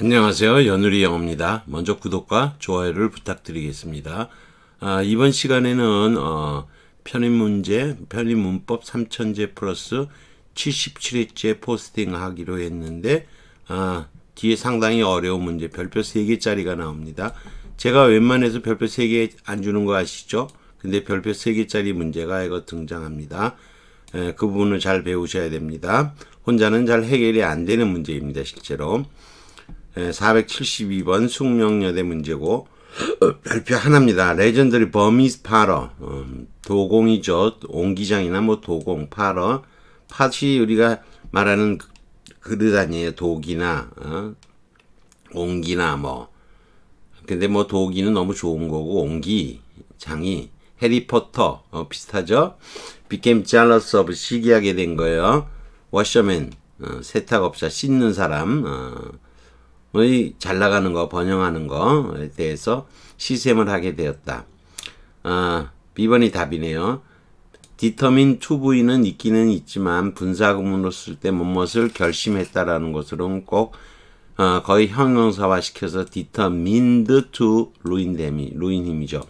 안녕하세요. 연우리 영어입니다. 먼저 구독과 좋아요를 부탁드리겠습니다. 아, 이번 시간에는 어, 편입 문제, 편입 문법 3천제 플러스 77회째 포스팅하기로 했는데 아, 뒤에 상당히 어려운 문제, 별표 3개짜리가 나옵니다. 제가 웬만해서 별표 3개 안 주는 거 아시죠? 근데 별표 3개짜리 문제가 이거 등장합니다. 에, 그 부분을 잘 배우셔야 됩니다. 혼자는 잘 해결이 안 되는 문제입니다. 실제로. 472번 예, 숙명여대 문제고 어, 별표 하나입니다. 레전드리 버미스 파러 어, 음, 도공이죠. 옹기장이나 뭐 도공 파러 팥이 우리가 말하는 그릇 아니에요. 도기나 어? 옹기나 뭐 근데 뭐도기는 너무 좋은 거고 옹기 장이 해리포터 어, 비슷하죠. 비겜 c a m e j 시기하게 된 거예요. 워셔맨 어, 세탁업자 씻는 사람 어, 잘 나가는 거, 번영하는 거에 대해서 시샘을 하게 되었다. 아, B번이 답이네요. 디터민 투부인은 있기는 있지만 분사구문으로 쓸때 무엇을 결심했다라는 것으로는 꼭 어, 거의 형용사화 시켜서 determined to ruin ruin이죠.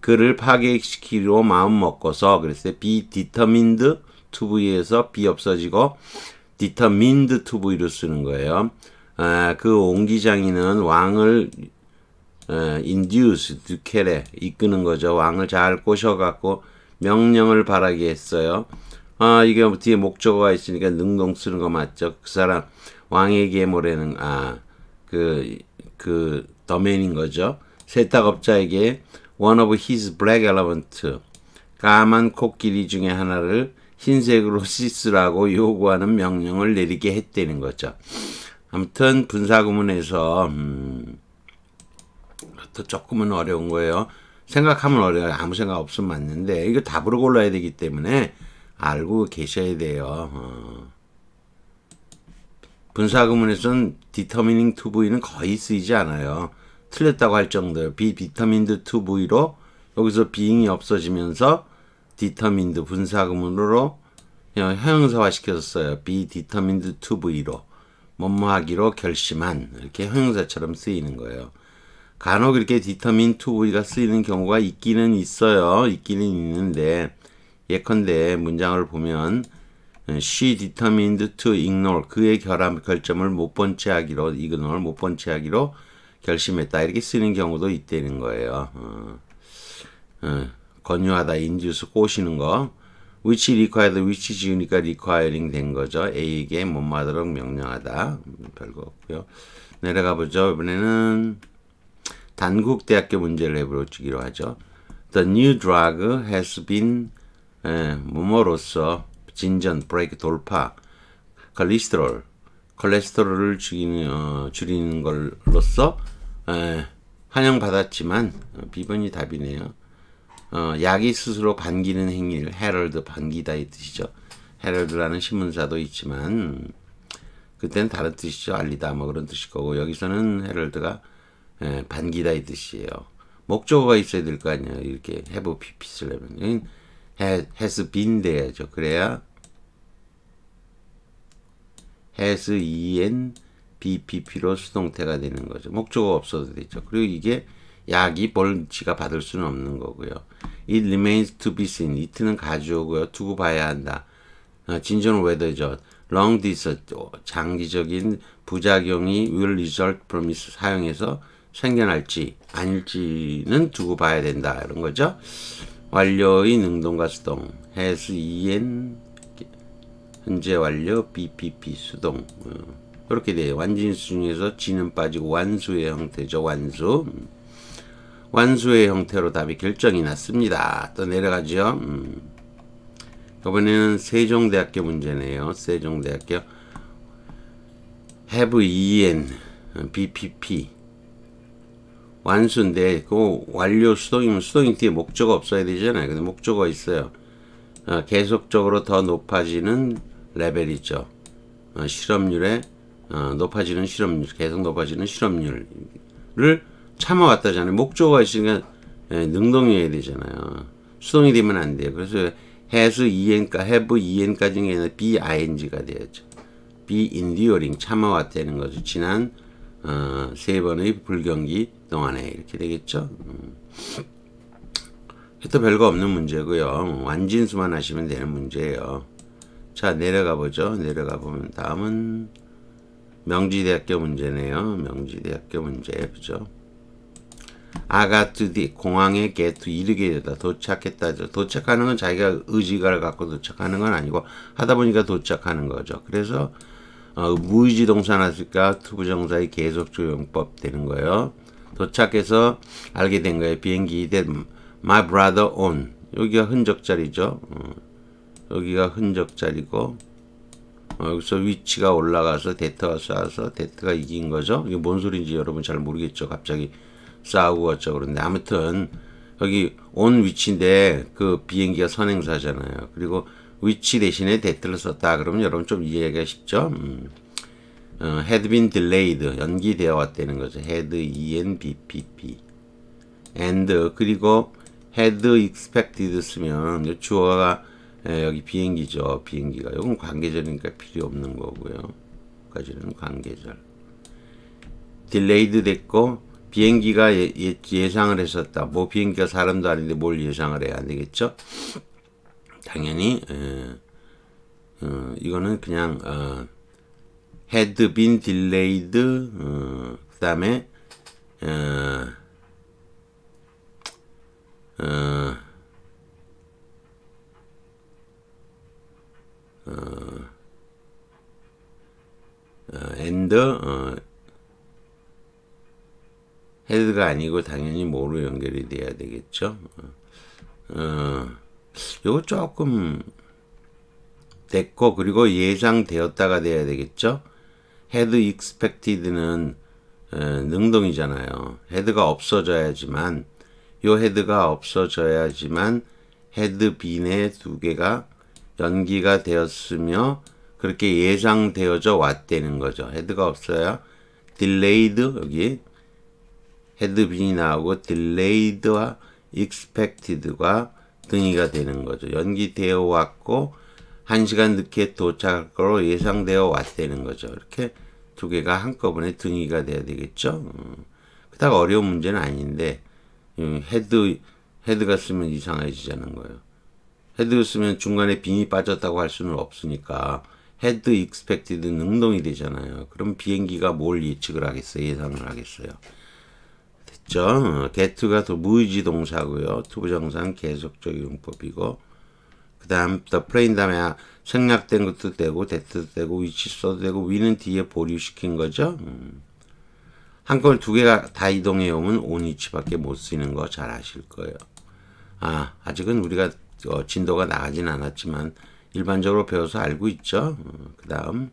그를 파괴시키려 마음 먹고서 그랬을 때 be determined to V에서 be 없어지고 determined to V로 쓰는 거예요. 그 옹기장이는 왕을 인듀스 듀켈에 이끄는 거죠. 왕을 잘 꼬셔갖고 명령을 바라게 했어요. 아 이게 뭐 뒤에 목적어가 있으니까 능동 쓰는 거 맞죠? 그 사람 왕에게 뭐라는 아그그 그 더맨인 그 거죠. 세탁업자에게 one of his black elephant 까만 코끼리 중에 하나를 흰색으로 씻으라고 요구하는 명령을 내리게 했다는 거죠. 아무튼 분사구문에서 음, 또 조금은 어려운 거예요. 생각하면 어려요. 아무 생각 없으면 맞는데 이거 답으로 골라야 되기 때문에 알고 계셔야 돼요. 어. 분사구문에서는 determining to v는 거의 쓰이지 않아요. 틀렸다고 할 정도예요. be determined to v로 여기서 being이 없어지면서 determined 분사구문으로 형용사화 시켰어요. be determined to v로. 뭐뭐 하기로 결심한 이렇게 형용사처럼 쓰이는 거예요. 간혹 이렇게 determine to 우리가 쓰이는 경우가 있기는 있어요. 있기는 있는데 예컨대 문장을 보면 어, she determined to ignore 그의 결함, 결점을 못 번치하기로 이그널 못 번치하기로 결심했다 이렇게 쓰는 경우도 있다는 거예요. 어, 어, 권유하다 인듀스 꼬시는 거 which required, which 지우니까 requiring 된 거죠. A에게 못마도록 명령하다. 음, 별거 없고요. 내려가 보죠. 이번에는 단국대학교 문제를 해보기로 하죠. The new drug has been 예, 뭐뭐로써 진전, 브레이크, 돌파, 콜레스테롤, 콜레스테롤을 줄이는, 어, 줄이는 걸로써 예, 환영받았지만 어, 비번이 답이네요. 어, 약이 스스로 반기는 행위를 헤럴드 반기다 이 뜻이죠. 헤럴드라는 신문사도 있지만 그때는 다른 뜻이죠. 알리다 뭐 그런 뜻일 거고 여기서는 헤럴드가 예, 반기다 이 뜻이에요. 목적어가 있어야 될 거 아니에요. 이렇게 해부 피피 쓰려면 has been 돼야죠. 그래야 has en BPP로 수동태가 되는 거죠. 목적어 없어도 되죠. 그리고 이게 약이 벌지가 받을 수는 없는 거고요. It remains to be seen. 이트는 가져오고요. 두고 봐야 한다. 어, 진전 웨더죠. long distance, 어, 장기적인 부작용이 will result from its 사용해서 생겨날지 아닐지는 두고 봐야 된다. 이런 거죠. 완료의 능동과 수동. has, en, 현재 완료, bpp, 수동. 어, 이렇게 돼요. 완진수 중에서 지는 빠지고 완수의 형태죠. 완수. 음. 완수의 형태로 답이 결정이 났습니다. 또 내려가죠. 음. 이번에는 세종대학교 문제네요. 세종대학교 have en bpp 완수인데 그 완료 수동이면 수동인 뒤에 목적 없어야 되잖아요. 근데 목적어 있어요. 어, 계속적으로 더 높아지는 레벨이죠. 어, 실업률에 어, 높아지는 실업률, 계속 높아지는 실업률을 참아왔다잖아요. 목조가 있으니까 예, 능동이어야 되잖아요. 수동이 되면 안 돼요. 그래서 해수 en까 have e n 까는 b ing가 되었죠. be n d u r i n g 참아왔다는 거죠. 지난 어, 세 번의 불경기 동안에 이렇게 되겠죠. 음. 별거 없는 문제고요. 완진수만 하시면 되는 문제예요. 자 내려가 보죠. 내려가 보면 다음은 명지대학교 문제네요. 명지대학교 문제 그죠? 아가투디 공항에 게트 이르게 되다 도착했다죠. 도착하는 건 자기가 의지가를 갖고 도착하는 건 아니고 하다 보니까 도착하는 거죠. 그래서 어, 무의지 동사나니까 투부정사의 계속조 용법 되는 거예요. 도착해서 알게 된 거예요. 비행기 된 my brother on 여기가 흔적자리죠. 어, 여기가 흔적자리고 어, 여기서 위치가 올라가서 데트가 쌓아서 데트가 이긴 거죠. 이게 뭔 소리인지 여러분 잘 모르겠죠. 갑자기 싸우고 어쩌고 데 아무튼 여기 온 위치인데 그 비행기가 선행사잖아요. 그리고 위치 대신에 대틀을 썼다 그러면 여러분 좀 이해가 쉽죠? 음. 어, had been delayed 연기되어 왔다는 거죠. had enbpp and 그리고 had expected 쓰면 주어가 예, 여기 비행기죠. 비행기가 이건 관계절이니까 필요 없는 거고요. 까지는 관계절. delayed 됐고 비행기가 예, 예, 상을 했었다. 뭐 비행기가 사람도 아닌데 뭘 예상을 해야 안 되겠죠? 당연히 어, 어, 이거는 그냥 어, had been delayed 어, 그 다음에 어, 어, 어, 어, and 어, 헤드가 아니고 당연히 모로 연결이 돼야 되겠죠. 어, 어 요거 조금 됐고 그리고 예상되었다가 돼야 되겠죠. 헤드 익스펙티드는 어, 능동이잖아요. 헤드가 없어져야지만 요 헤드가 없어져야지만 헤드 빈의 두 개가 연기가 되었으며 그렇게 예상되어져 왔다는 거죠. 헤드가 없어야 딜레이드 여기 헤드빙이 나오고 딜레이드와익스펙티드가등위가 되는 거죠. 연기되어 왔고 1시간 늦게 도착할 거로 예상되어 왔다는 거죠. 이렇게 두 개가 한꺼번에 등위가 돼야 되겠죠. 음, 그닥 어려운 문제는 아닌데 음, 헤드 헤드가 쓰면 이상해지자는 거예요. 헤드 쓰면 중간에 빙이 빠졌다고 할 수는 없으니까 헤드 익스펙티드 능동이 되잖아요. 그럼 비행기가 뭘 예측을 하겠어요? 예상을 하겠어요. 있죠. g 어, e 가또 무의지 동사고요. 투부정상 계속적 용법이고 그 다음 더 플레인 다음에 아, 생략된 것도 되고 데트도 되고 위치 써도 되고 위는 뒤에 보류시킨 거죠. 음. 한꺼번에 두 개가 다 이동해 오면 온위치밖에 못쓰는거 잘 아실 거예요. 아, 아직은 우리가 어, 진도가 나가진 않았지만 일반적으로 배워서 알고 있죠. 음, 그 다음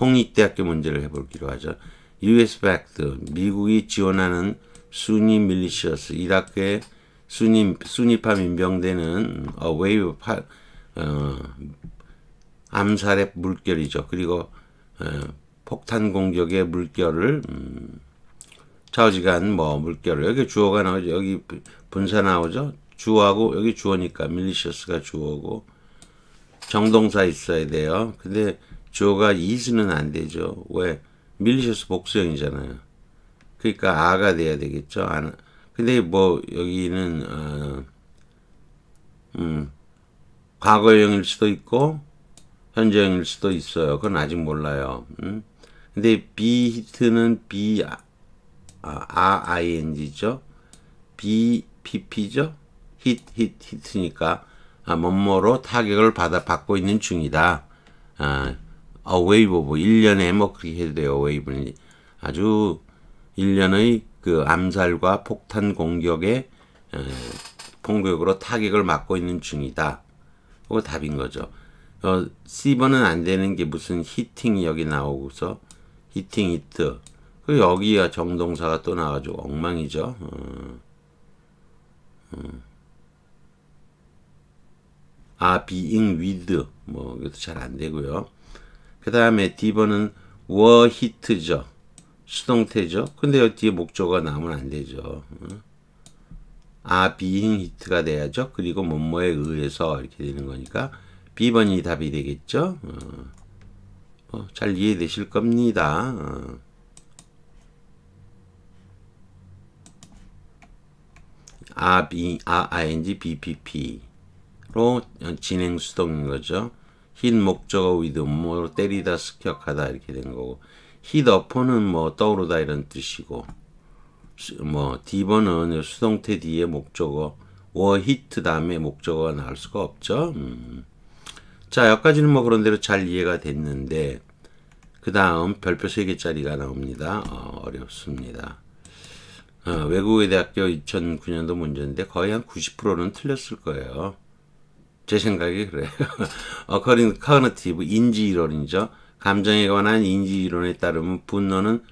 홍익대학교 문제를 해볼기로 하죠. US backed, 미국이 지원하는 순위 밀리셔스 이라크의 순위 순위파 민병대는 어, 웨이브 파, 어, 암살의 물결이죠. 그리고 어, 폭탄 공격의 물결을 음, 좌우지간 뭐 물결을 여기 주어가 나오죠. 여기 분사 나오죠. 주어하고 여기 주어니까 밀리셔스가 주어고 정동사 있어야 돼요. 근데 주어가 이즈는 안 되죠. 왜? 밀리셔스 복수형이잖아요. 그러니까 아가 돼야 되겠죠. 안. 근데 뭐 여기는 어, 음, 과거형일 수도 있고 현재형일 수도 있어요. 그건 아직 몰라요. 음? 근데 b 히트는 b 아, 아, 아, 아 ing죠. b pp죠. hit h 니까 아, 뭐뭐로 타격을 받아 받고 있는 중이다. 아, 어, 웨이브 뭐 1년에 뭐 그렇게 해도 돼요. 웨이브는 아주 일련의 그 암살과 폭탄 공격에 에, 공격으로 타격을 맞고 있는 중이다. 그거 답인 거죠. 어, C번은 안 되는 게 무슨 히팅 여기 나오고서 히팅 히트 그 여기가 정동사가 또 나와가지고 엉망이죠. 어. 음. 아, being with 뭐 이것도 잘 안 되고요. 그 다음에 D번은 were hit죠. 수동태죠. 근데 여기 뒤에 목적어가 나오면 안 되죠. 아, 비인 히트가 돼야죠. 그리고 뭐뭐에 의해서 이렇게 되는 거니까 B번이 답이 되겠죠. 어, 어 잘 이해되실 겁니다. 어. 아, B, 아, ing, bpp로 진행 수동인 거죠. 흰 목적어 위드 뭐 때리다 습격하다 이렇게 된 거고 hit upon은 뭐 떠오르다 이런 뜻이고 뭐 D번은 수동태 뒤에 목적어 or hit 다음에 목적어가 나올 수가 없죠. 음. 자 여기까지는 뭐 그런대로 잘 이해가 됐는데 그 다음 별표 3개짜리가 나옵니다. 어, 렵습니다 어, 외국의 대학교 2009년도 문제인데 거의 한 90%는 틀렸을 거예요. 제 생각이 그래요. 어커링 카그니티브 인지 이론이죠. 감정에 관한 인지 이론에 따르면 분노는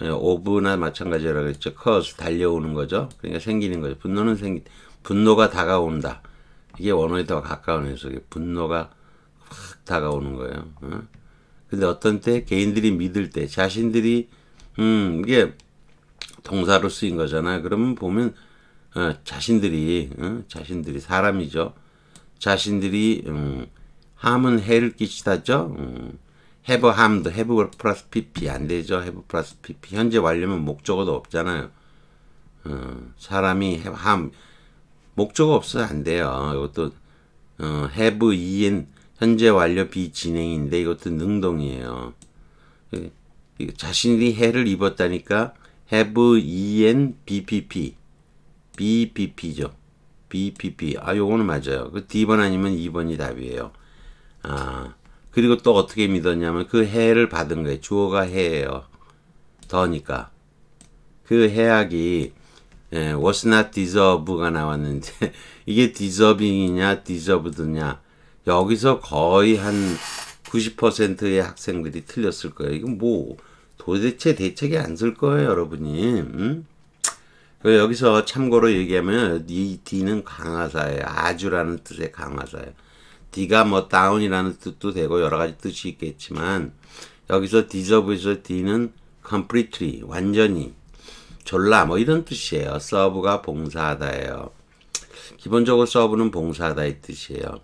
예, 오브나 마찬가지라고 했죠. 커스 달려오는 거죠. 그러니까 생기는 거죠. 분노는 생기 분노가 다가온다. 이게 원어에 더 가까운 해석이 분노가 확 다가오는 거예요. 예? 근데 어떤 때 개인들이 믿을 때 자신들이 음 이게 동사로 쓰인 거잖아. 그러면 보면 어, 자신들이 어? 자신들이 사람이죠. 자신들이 음, 함은 해를 끼치다죠. 음, have 함도 have 플러스 pp 안 되죠. have 플러스 pp 현재 완료면 목적어도 없잖아요. 어, 사람이 have 함 목적어 없어안 돼요. 이것도 어, have en 현재 완료 비진행인데 이것도 능동이에요. 그, 자신이 해를 입었다니까 have en bpp bpp죠. bpp 아 요거는 맞아요. 그 D번 아니면 2번이 답이에요. 아 그리고 또 어떻게 믿었냐면 그 해를 받은 거예요. 주어가 해예요. 더니까. 그 해악이 예, was not deserve가 나왔는데 이게 deserving이냐 deserved냐 여기서 거의 한 90%의 학생들이 틀렸을 거예요. 이건 뭐 도대체 대책이 안 쓸 거예요, 여러분이. 음? 여기서 참고로 얘기하면 이 D는 강화사예요. 아주라는 뜻의 강화사예요. D가 뭐 down이라는 뜻도 되고 여러 가지 뜻이 있겠지만 여기서 deserve에서 D는 completely 완전히 졸라 뭐 이런 뜻이에요. serve가 봉사하다예요. 기본적으로 serve는 봉사하다의 뜻이에요.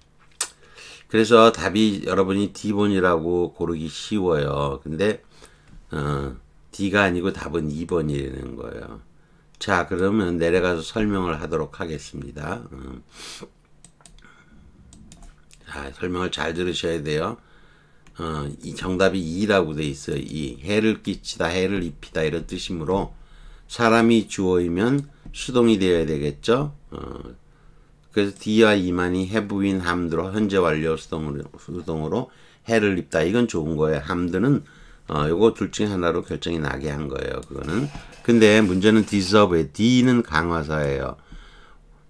그래서 답이 여러분이 D번이라고 고르기 쉬워요. 근데 어, D가 아니고 답은 2번이라는 거예요. 자 그러면 내려가서 설명을 하도록 하겠습니다. 어. 자, 설명을 잘 들으셔야 돼요. 어, 이 정답이 이라고 돼 있어요. 이 해를 끼치다, 해를 입히다 이런 뜻이므로 사람이 주어이면 수동이 되어야 되겠죠. 어, 그래서 D와 이만이 해부인 함드로 현재 완료 수동으로, 수동으로 해를 입다. 이건 좋은 거예요. 함드는 어, 요거 둘 중에 하나로 결정이 나게 한 거예요. 그거는. 근데 문제는 deserve에 D는 강화사예요.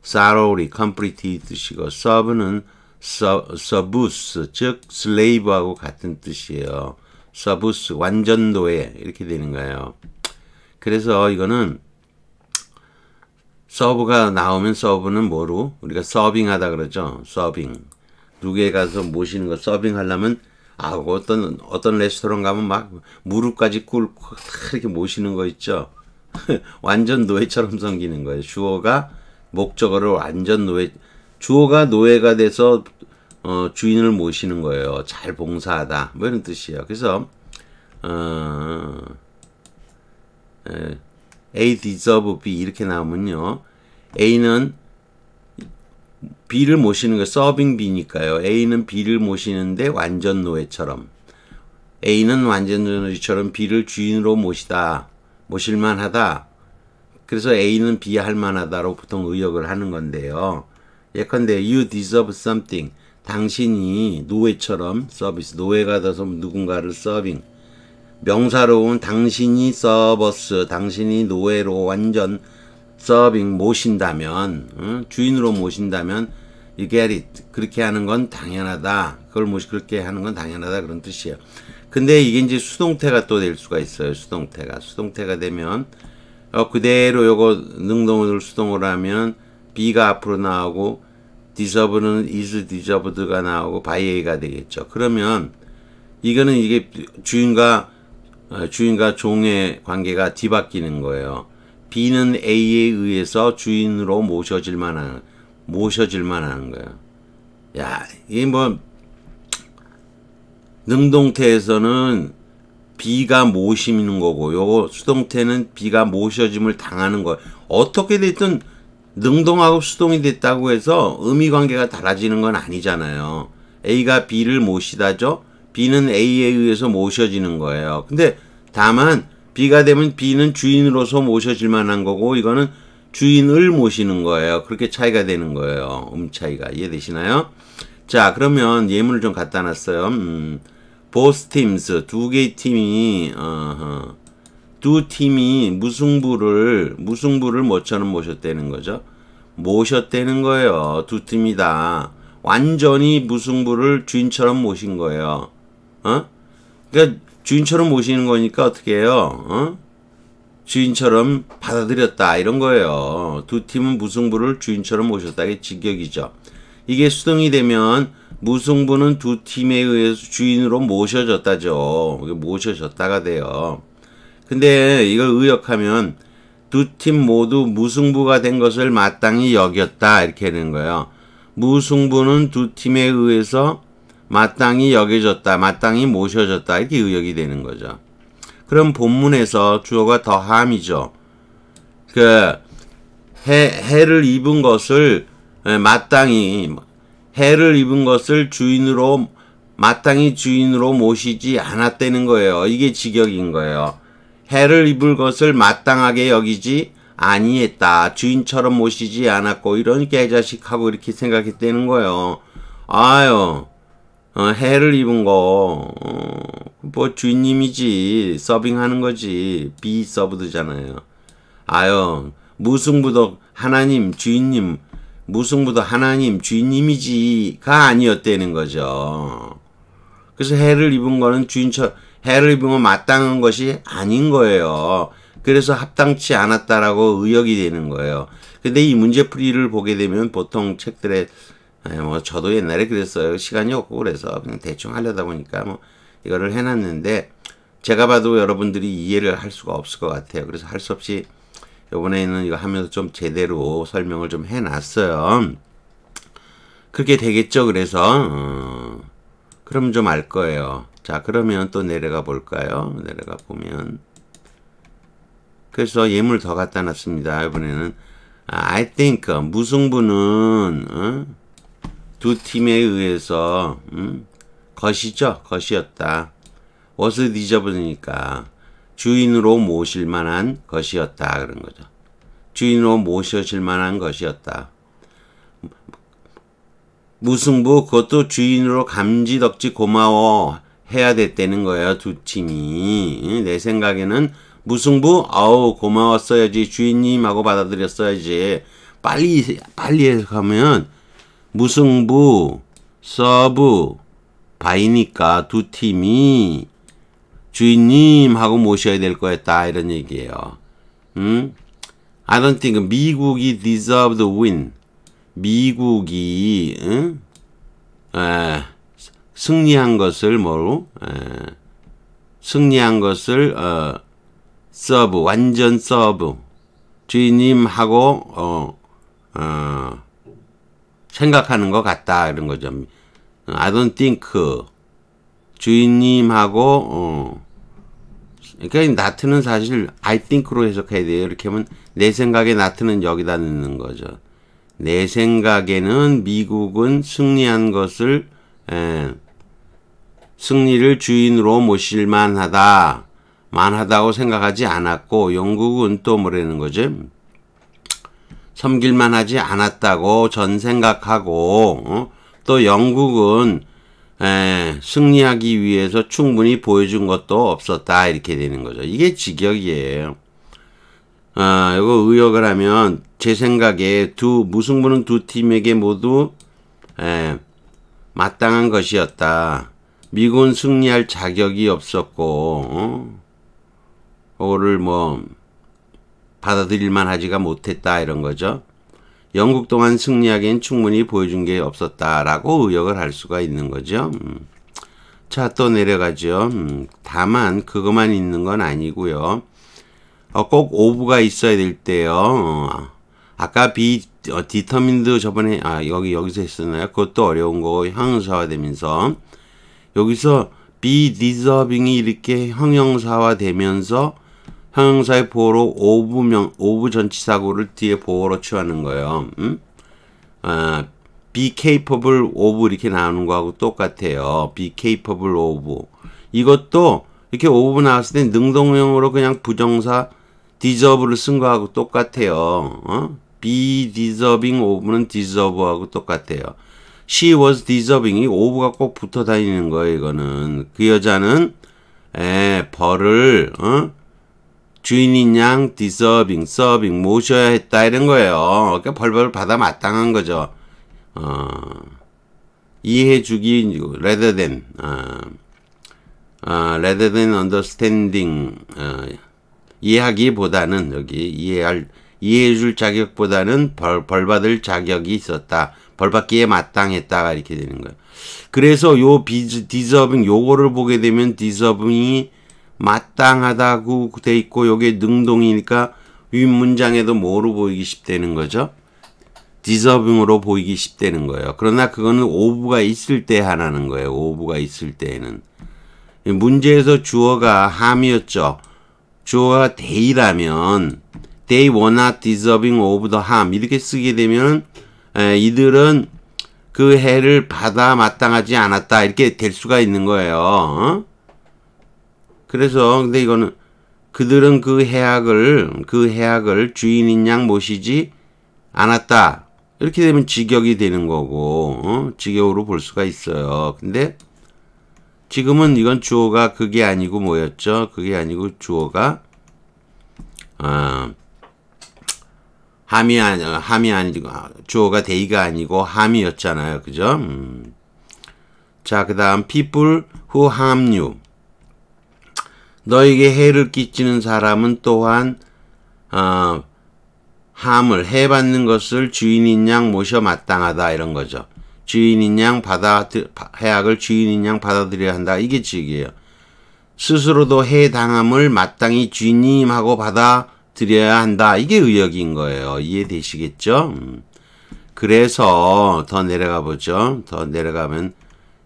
sorrowly, completely 뜻이고 sub는 서부스 즉 슬레이브하고 같은 뜻이에요. 서부스 완전 노예 이렇게 되는 거예요. 그래서 이거는 서브가 나오면 서브는 뭐로 우리가 서빙하다 그러죠. 서빙 누구에 가서 모시는 거 서빙 하려면 아 어떤 어떤 레스토랑 가면 막 무릎까지 꿇고 이렇게 모시는 거 있죠. 완전 노예처럼 섬기는 거예요. 주어가 목적어를 완전 노예 주어가 노예가 돼서 어, 주인을 모시는 거예요. 잘 봉사하다. 뭐 이런 뜻이에요. 그래서 어, 에, A deserve B 이렇게 나오면요. A는 B를 모시는 거 s e B니까요. A는 B를 모시는데 완전 노예처럼 A는 완전 노예처럼 B를 주인으로 모시다. 모실만하다. 그래서 A는 B 할만하다로 보통 의역을 하는 건데요. 예컨대 you deserve something 당신이 노예처럼 서비스 노예가 돼서 누군가를 서빙 명사로 운 당신이 서버스 당신이 노예로 완전 서빙 모신다면 응? 주인으로 모신다면 you get it 그렇게 하는 건 당연하다 그걸 모시 그렇게 하는 건 당연하다 그런 뜻이에요 근데 이게 이제 수동태가 또 될 수가 있어요 수동태가 수동태가 되면 어, 그대로 요거 능동을 수동으로 하면 B가 앞으로 나오고 디저브는 이즈 디저브드가 나오고 바이에이가 되겠죠. 그러면 이거는 이게 주인과 어, 주인과 종의 관계가 뒤바뀌는 거예요. B는 A에 의해서 주인으로 모셔질 만한 모셔질 만한 거예요. 야, 이게 뭐 능동태에서는 B가 모시는 거고 요거 수동태는 B가 모셔짐을 당하는 거예요. 어떻게 됐든 능동하고 수동이 됐다고 해서 의미관계가 달라지는 건 아니잖아요. A가 B를 모시다죠. B는 A에 의해서 모셔지는 거예요. 근데 다만 B가 되면 B는 주인으로서 모셔질 만한 거고 이거는 주인을 모시는 거예요. 그렇게 차이가 되는 거예요. 음 차이가 이해되시나요? 자 그러면 예문을 좀 갖다 놨어요. 음, both 두 개의 팀이 어허. 두 팀이 무승부를 무승부를 모처럼 모셨다는 거죠. 모셨다는 거예요. 두 팀이다. 완전히 무승부를 주인처럼 모신 거예요. 어? 그러니까 주인처럼 모시는 거니까 어떻게 해요? 어? 주인처럼 받아들였다 이런 거예요. 두 팀은 무승부를 주인처럼 모셨다. 게 직격이죠. 이게 수동이 되면 무승부는 두 팀에 의해서 주인으로 모셔졌다죠. 모셔졌다가 돼요. 근데 이걸 의역하면 두 팀 모두 무승부가 된 것을 마땅히 여겼다 이렇게 되는 거예요. 무승부는 두 팀에 의해서 마땅히 여겨졌다, 마땅히 모셔졌다 이렇게 의역이 되는 거죠. 그럼 본문에서 주어가 더함이죠. 그 해, 해를 입은 것을 예, 마땅히 해를 입은 것을 주인으로 마땅히 주인으로 모시지 않았다는 거예요. 이게 직역인 거예요. 해를 입을 것을 마땅하게 여기지 아니했다. 주인처럼 모시지 않았고 이런 개자식하고 이렇게 생각했다는 거예요. 아유 어, 해를 입은 거, 어, 뭐 주인님이지, 서빙하는 거지, 비서브드잖아요. 아유, 무승부덕 하나님, 주인님, 무승부덕 하나님, 주인님이지가 아니었다는 거죠. 그래서 해를 입은 거는 주인처럼, 해를 입으면 마땅한 것이 아닌 거예요. 그래서 합당치 않았다라고 의역이 되는 거예요. 근데 이 문제풀이를 보게 되면 보통 책들에 예, 뭐 저도 옛날에 그랬어요. 시간이 없고 그래서 그냥 대충 하려다 보니까 뭐 이거를 해놨는데 제가 봐도 여러분들이 이해를 할 수가 없을 것 같아요. 그래서 할 수 없이 요번에는 이거 하면서 좀 제대로 설명을 좀 해놨어요. 그렇게 되겠죠. 그래서 어, 그럼 좀 알 거예요. 자 그러면 또 내려가 볼까요? 내려가 보면 그래서 예물 더 갖다 놨습니다. 이번에는 아, I think 어, 무승부는 어? 두 팀에 의해서 음? 것이죠. 것이었다. 옷을 뒤져보니까 주인으로 모실 만한 것이었다. 그런 거죠. 주인으로 모셔질 만한 것이었다. 무승부 그것도 주인으로 감지덕지 고마워 해야 됐다는 거예요. 두 팀이. 내 생각에는 무승부? 아우 고마웠어야지. 주인님 하고 받아들였어야지. 빨리 빨리 해서가면 무승부, 서브, 바이니까 두 팀이 주인님 하고 모셔야 될 거였다 이런 얘기예요. 음? I don't think 미국이 deserved win. 미국이 응? 에. 승리한 것을 뭐로 에, 예. 승리한 것을 어, 서브 완전 서브 주님하고 어, 어, 생각하는 것 같다 이런 거죠. I don't think 주인님하고 어, 그러니까 나트는 사실 I think로 해석해야 돼요. 이렇게 하면 내 생각에 나트는 여기다 넣는 거죠. 내 생각에는 미국은 승리한 것을 에, 예, 승리를 주인으로 모실 만하다. 만하다고 생각하지 않았고 영국은 또 뭐라는 거지? 섬길만 하지 않았다고 전 생각하고 어? 또 영국은 에, 승리하기 위해서 충분히 보여준 것도 없었다 이렇게 되는 거죠. 이게 직역이에요. 아, 이거 의역을 하면 제 생각에 두 무승부는 두 팀에게 모두 에, 마땅한 것이었다. 미군 승리할 자격이 없었고 어? 그거를 뭐 받아들일만 하지가 못했다 이런 거죠. 영국 동안 승리하기엔 충분히 보여준 게 없었다라고 의역을 할 수가 있는 거죠. 음. 자, 또 내려가죠. 음, 다만 그것만 있는 건 아니고요. 어, 꼭 오브가 있어야 될 때요. 어, 아까 비 어, 디터민드 저번에 아 여기 여기서 했었나요? 그것도 어려운 거형사화 되면서 여기서 be deserving이 이렇게 형용사화 되면서 형용사의 보호로 오브명 오브 전치사고를 뒤에 보호로 취하는 거예요. 음? 아, be capable of 이렇게 나오는 거하고 똑같아요. be capable of 이것도 이렇게 오브 나왔을 때 능동형으로 그냥 부정사 deserve를 쓴 거하고 똑같아요. 어? be deserving of는 deserve하고 똑같아요. she was deserving이 오브가 꼭 붙어 다니는 거예요, 이거는. 그 여자는, 에, 예, 벌을, 어? 주인인 양 deserving, serving, 모셔야 했다, 이런 거예요. 그러니까 벌벌 받아 마땅한 거죠. 어, 이해 주기, rather than, 어, 어, rather than understanding, 어, 이해하기보다는, 여기, 이해할, 이해해줄 자격보다는 벌, 벌 받을 자격이 있었다. 벌 받기에 마땅했다 이렇게 되는 거예요. 그래서 요 비즈, 디저빙, 요거를 보게 되면 디저빙이 마땅하다고 돼 있고, 요게 능동이니까 윗문장에도 뭐로 보이기 쉽다는 거죠? 디저빙으로 보이기 쉽다는 거예요. 그러나 그거는 오브가 있을 때 하라는 거예요. 오브가 있을 때에는. 문제에서 주어가 함이었죠. 주어가 대이라면 they were not deserving of the harm 이렇게 쓰게 되면 에, 이들은 그 해를 받아 마땅하지 않았다 이렇게 될 수가 있는 거예요. 어? 그래서 근데 이거는 그들은 그 해악을 그 해악을 주인인 양 모시지 않았다 이렇게 되면 직역이 되는 거고 어? 직역으로 볼 수가 있어요. 근데 지금은 이건 주어가 그게 아니고 뭐였죠? 그게 아니고 주어가 아, 함이 아니 어, 함이 아니고 아, 주어가 대의가 아니고 함이었잖아요. 그죠? 음. 자, 그다음 people who harm you. 너에게 해를 끼치는 사람은 또한 어, 함을 해받는 것을 주인인 양 모셔 마땅하다 이런 거죠. 주인인 양 받아 해악을 주인인 양 받아들여야 한다. 이게 직이에요. 스스로도 해당함을 마땅히 주님하고 받아 드려야 한다. 이게 의역인 거예요. 이해되시겠죠? 음. 그래서 더 내려가 보죠. 더 내려가면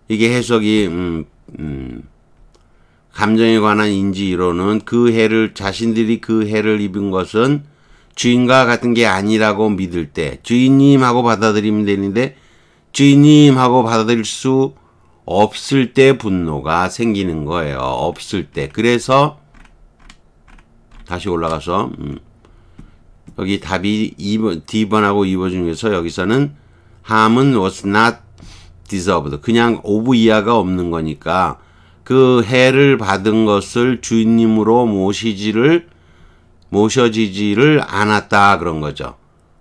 이게 해석이 음, 음, 감정에 관한 인지 이론은 그 해를 자신들이 그 해를 입은 것은 주인과 같은 게 아니라고 믿을 때 주인님하고 받아들이면 되는데 주인님하고 받아들일 수 없을 때 분노가 생기는 거예요. 없을 때. 그래서 다시 올라가서 음. 여기 답이 2번, D번하고 2번 중에서 여기서는 함은 was not deserved. 그냥 오브 이하가 없는 거니까 그 해를 받은 것을 주인님으로 모시지를 모셔지지를 않았다 그런 거죠.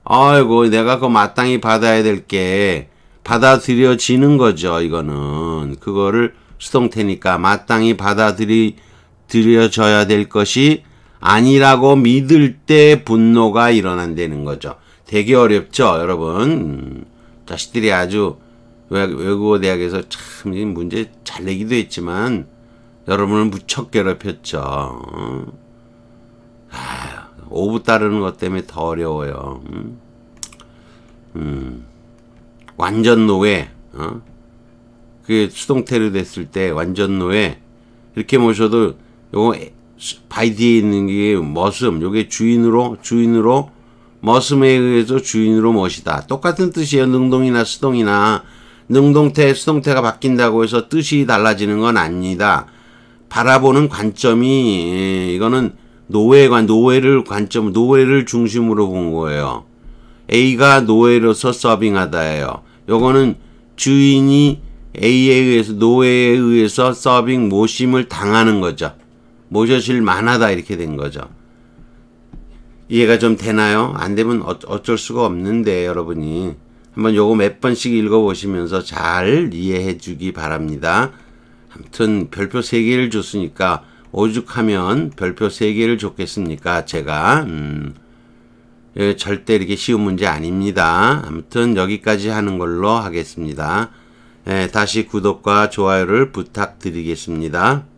아이고 내가 그 마땅히 받아야 될 게 받아들여지는 거죠 이거는 그거를 수동태니까 마땅히 받아 들여져야 될 것이 아니라고 믿을 때 분노가 일어난다는 거죠. 되게 어렵죠, 여러분. 자식들이 아주 외국어 대학에서 참 문제 잘 내기도 했지만 여러분을 무척 괴롭혔죠. 아, 오부 따르는 것 때문에 더 어려워요. 음. 음, 완전 노예. 어? 그게 수동태로 됐을 때 완전 노예. 이렇게 모셔도 요거 바이 뒤에 있는 게 머슴 요게 주인으로 주인으로 머슴에 의해서 주인으로 멋이다 똑같은 뜻이에요 능동이나 수동이나 능동태 수동태가 바뀐다고 해서 뜻이 달라지는 건 아닙니다 바라보는 관점이 예, 이거는 노예관 노예를 관점 노예를 중심으로 본 거예요 A가 노예로서 서빙하다예요 요거는 주인이 A에 의해서 노예에 의해서 서빙 모심을 당하는 거죠 모셔질 만하다 이렇게 된 거죠. 이해가 좀 되나요? 안 되면 어, 어쩔 수가 없는데 여러분이 한번 요거 몇 번씩 읽어보시면서 잘 이해해 주기 바랍니다. 아무튼 별표 3개를 줬으니까 오죽하면 별표 3개를 줬겠습니까? 제가 음, 예, 절대 이렇게 쉬운 문제 아닙니다. 아무튼 여기까지 하는 걸로 하겠습니다. 예, 다시 구독과 좋아요를 부탁드리겠습니다.